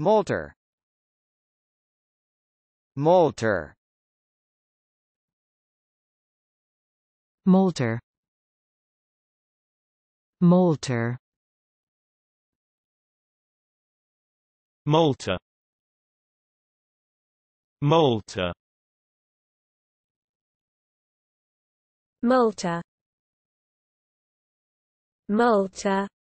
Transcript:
Molter Molter Molter Molter Molter Molter Malta Malta